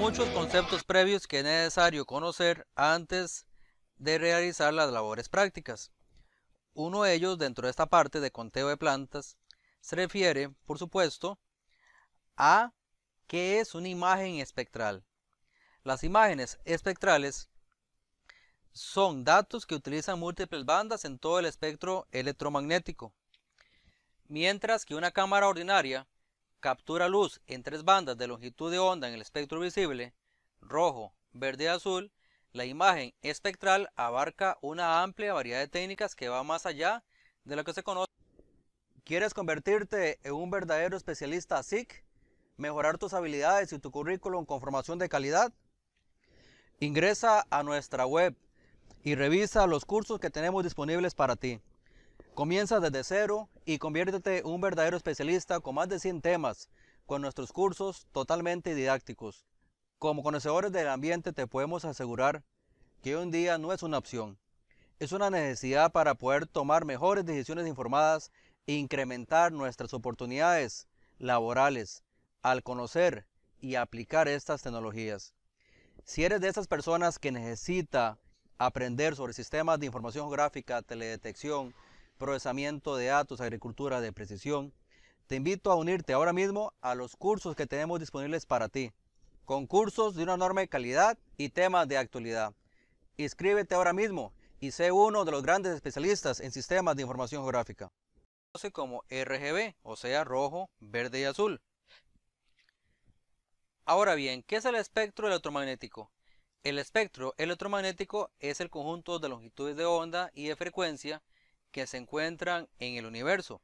muchos conceptos previos que es necesario conocer antes de realizar las labores prácticas. Uno de ellos, dentro de esta parte de conteo de plantas, se refiere, por supuesto, a qué es una imagen espectral. Las imágenes espectrales son datos que utilizan múltiples bandas en todo el espectro electromagnético, mientras que una cámara ordinaria captura luz en tres bandas de longitud de onda en el espectro visible, rojo, verde y azul, la imagen espectral abarca una amplia variedad de técnicas que va más allá de lo que se conoce. ¿Quieres convertirte en un verdadero especialista SIC? ¿Mejorar tus habilidades y tu currículum con formación de calidad? Ingresa a nuestra web y revisa los cursos que tenemos disponibles para ti. Comienza desde cero y conviértete un verdadero especialista con más de 100 temas, con nuestros cursos totalmente didácticos. Como conocedores del ambiente te podemos asegurar que hoy en día no es una opción, es una necesidad para poder tomar mejores decisiones informadas e incrementar nuestras oportunidades laborales al conocer y aplicar estas tecnologías. Si eres de esas personas que necesita aprender sobre sistemas de información geográfica, teledetección, procesamiento de datos, agricultura de precisión. Te invito a unirte ahora mismo a los cursos que tenemos disponibles para ti, con cursos de una enorme calidad y temas de actualidad. Inscríbete ahora mismo y sé uno de los grandes especialistas en sistemas de información geográfica. Conoce como RGB, o sea, rojo, verde y azul. Ahora bien, ¿qué es el espectro electromagnético? El espectro electromagnético es el conjunto de longitudes de onda y de frecuencia que se encuentran en el universo.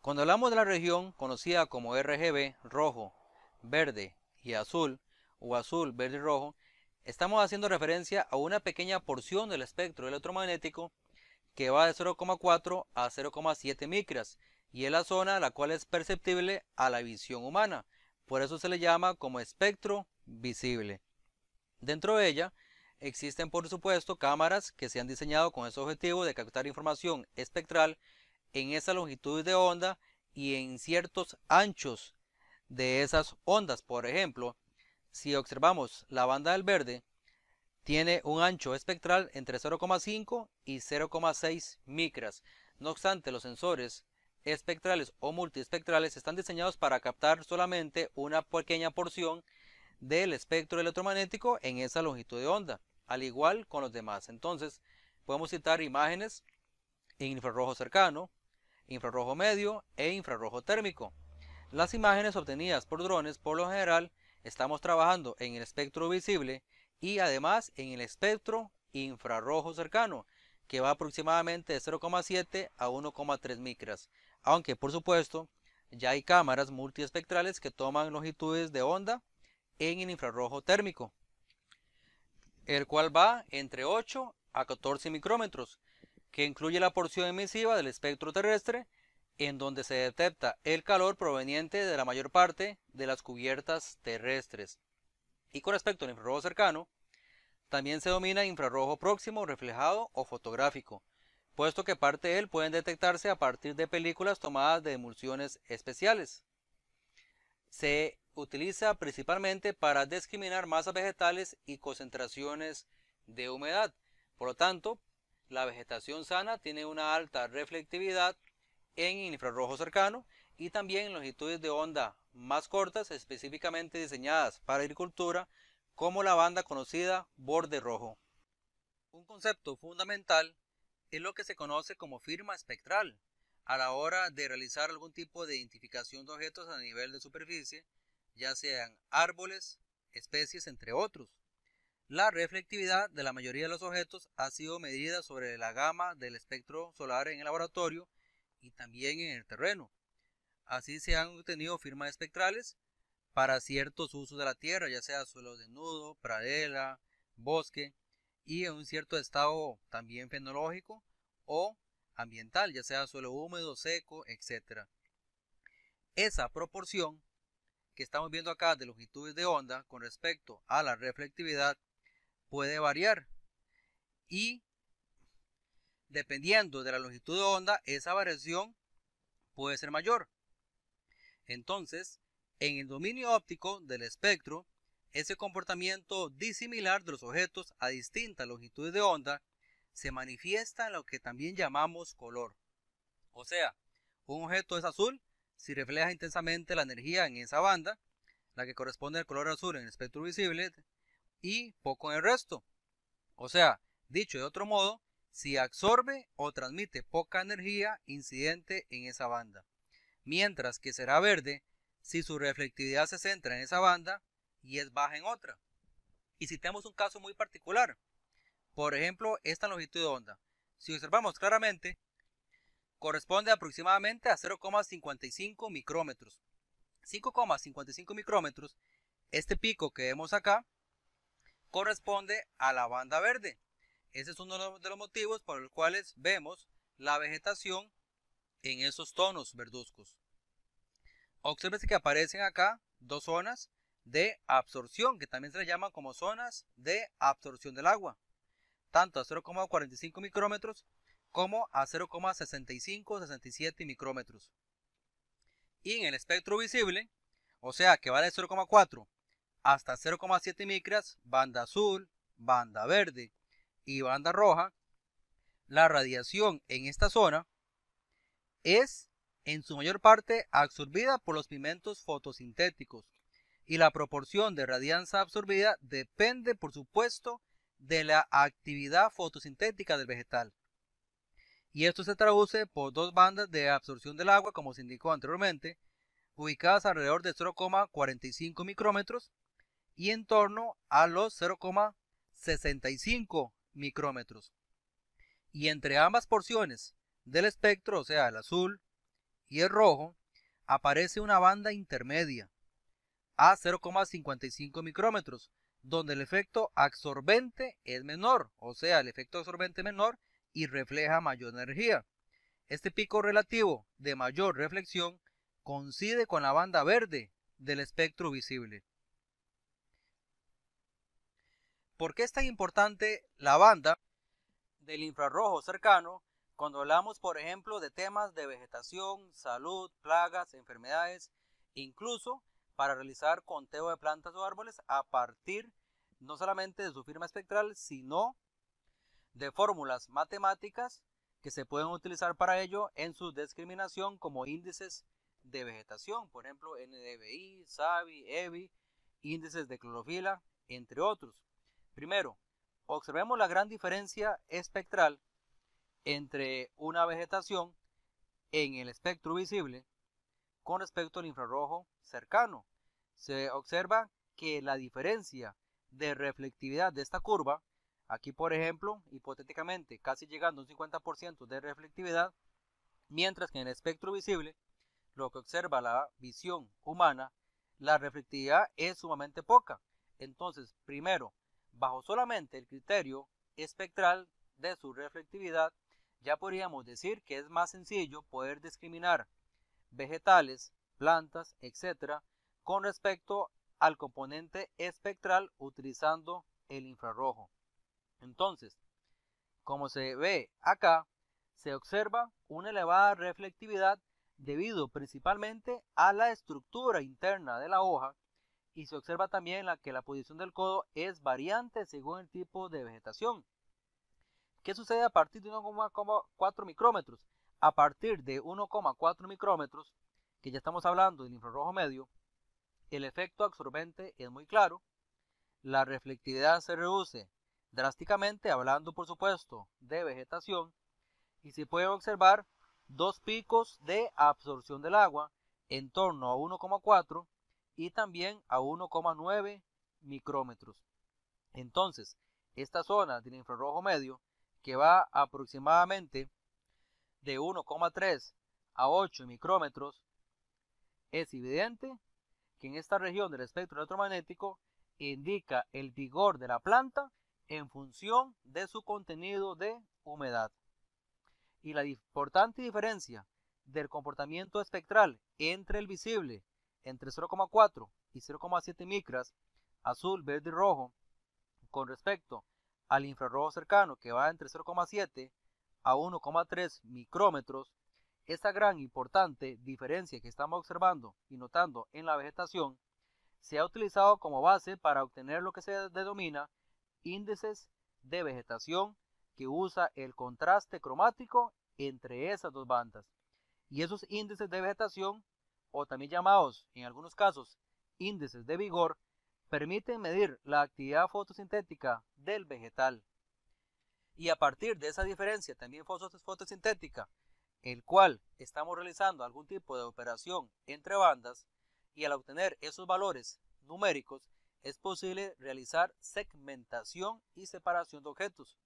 Cuando hablamos de la región conocida como RGB, rojo, verde y azul, o azul, verde y rojo, estamos haciendo referencia a una pequeña porción del espectro electromagnético que va de 0,4 a 0,7 micras y es la zona la cual es perceptible a la visión humana, por eso se le llama como espectro visible. Dentro de ella Existen, por supuesto, cámaras que se han diseñado con ese objetivo de captar información espectral en esa longitud de onda y en ciertos anchos de esas ondas. Por ejemplo, si observamos la banda del verde, tiene un ancho espectral entre 0,5 y 0,6 micras. No obstante, los sensores espectrales o multiespectrales están diseñados para captar solamente una pequeña porción del espectro electromagnético en esa longitud de onda al igual con los demás. Entonces, podemos citar imágenes en infrarrojo cercano, infrarrojo medio e infrarrojo térmico. Las imágenes obtenidas por drones, por lo general, estamos trabajando en el espectro visible y además en el espectro infrarrojo cercano, que va aproximadamente de 0,7 a 1,3 micras. Aunque, por supuesto, ya hay cámaras multiespectrales que toman longitudes de onda en el infrarrojo térmico el cual va entre 8 a 14 micrómetros, que incluye la porción emisiva del espectro terrestre, en donde se detecta el calor proveniente de la mayor parte de las cubiertas terrestres. Y con respecto al infrarrojo cercano, también se domina infrarrojo próximo, reflejado o fotográfico, puesto que parte de él pueden detectarse a partir de películas tomadas de emulsiones especiales. Se utiliza principalmente para discriminar masas vegetales y concentraciones de humedad. Por lo tanto, la vegetación sana tiene una alta reflectividad en infrarrojo cercano y también en longitudes de onda más cortas específicamente diseñadas para agricultura como la banda conocida borde rojo. Un concepto fundamental es lo que se conoce como firma espectral a la hora de realizar algún tipo de identificación de objetos a nivel de superficie ya sean árboles, especies, entre otros. La reflectividad de la mayoría de los objetos ha sido medida sobre la gama del espectro solar en el laboratorio y también en el terreno. Así se han obtenido firmas espectrales para ciertos usos de la Tierra, ya sea suelo desnudo, pradera, bosque y en un cierto estado también fenológico o ambiental, ya sea suelo húmedo, seco, etc. Esa proporción que estamos viendo acá de longitudes de onda con respecto a la reflectividad puede variar y dependiendo de la longitud de onda esa variación puede ser mayor. Entonces, en el dominio óptico del espectro, ese comportamiento disimilar de los objetos a distintas longitudes de onda se manifiesta en lo que también llamamos color. O sea, un objeto es azul si refleja intensamente la energía en esa banda, la que corresponde al color azul en el espectro visible, y poco en el resto. O sea, dicho de otro modo, si absorbe o transmite poca energía incidente en esa banda. Mientras que será verde si su reflectividad se centra en esa banda y es baja en otra. Y si tenemos un caso muy particular, por ejemplo, esta longitud de onda. Si observamos claramente, corresponde aproximadamente a 0,55 micrómetros. 5,55 micrómetros, este pico que vemos acá, corresponde a la banda verde. Ese es uno de los motivos por los cuales vemos la vegetación en esos tonos verduzcos. Obsérvese que aparecen acá dos zonas de absorción, que también se le llaman como zonas de absorción del agua, tanto a 0,45 micrómetros como a 0,65-67 micrómetros. Y en el espectro visible, o sea que va de 0,4 hasta 0,7 micras, banda azul, banda verde y banda roja, la radiación en esta zona es en su mayor parte absorbida por los pigmentos fotosintéticos y la proporción de radianza absorbida depende por supuesto de la actividad fotosintética del vegetal y esto se traduce por dos bandas de absorción del agua, como se indicó anteriormente, ubicadas alrededor de 0,45 micrómetros y en torno a los 0,65 micrómetros. Y entre ambas porciones del espectro, o sea, el azul y el rojo, aparece una banda intermedia a 0,55 micrómetros, donde el efecto absorbente es menor, o sea, el efecto absorbente menor y refleja mayor energía. Este pico relativo de mayor reflexión coincide con la banda verde del espectro visible. ¿Por qué es tan importante la banda del infrarrojo cercano cuando hablamos, por ejemplo, de temas de vegetación, salud, plagas, enfermedades, incluso para realizar conteo de plantas o árboles a partir no solamente de su firma espectral, sino de fórmulas matemáticas que se pueden utilizar para ello en su discriminación como índices de vegetación, por ejemplo NDVI, SABI, EVI, índices de clorofila, entre otros. Primero, observemos la gran diferencia espectral entre una vegetación en el espectro visible con respecto al infrarrojo cercano. Se observa que la diferencia de reflectividad de esta curva Aquí, por ejemplo, hipotéticamente, casi llegando a un 50% de reflectividad, mientras que en el espectro visible, lo que observa la visión humana, la reflectividad es sumamente poca. Entonces, primero, bajo solamente el criterio espectral de su reflectividad, ya podríamos decir que es más sencillo poder discriminar vegetales, plantas, etc. con respecto al componente espectral utilizando el infrarrojo. Entonces, como se ve acá, se observa una elevada reflectividad debido principalmente a la estructura interna de la hoja y se observa también que la posición del codo es variante según el tipo de vegetación. ¿Qué sucede a partir de 1,4 micrómetros? A partir de 1,4 micrómetros, que ya estamos hablando del infrarrojo medio, el efecto absorbente es muy claro, la reflectividad se reduce drásticamente hablando por supuesto de vegetación y se pueden observar dos picos de absorción del agua en torno a 1,4 y también a 1,9 micrómetros. Entonces, esta zona del infrarrojo medio que va aproximadamente de 1,3 a 8 micrómetros, es evidente que en esta región del espectro electromagnético indica el vigor de la planta en función de su contenido de humedad. Y la importante diferencia del comportamiento espectral entre el visible, entre 0,4 y 0,7 micras, azul, verde y rojo, con respecto al infrarrojo cercano que va entre 0,7 a 1,3 micrómetros, esta gran importante diferencia que estamos observando y notando en la vegetación se ha utilizado como base para obtener lo que se denomina índices de vegetación que usa el contraste cromático entre esas dos bandas. Y esos índices de vegetación, o también llamados en algunos casos índices de vigor, permiten medir la actividad fotosintética del vegetal. Y a partir de esa diferencia también fotosintética, el cual estamos realizando algún tipo de operación entre bandas, y al obtener esos valores numéricos, es posible realizar segmentación y separación de objetos.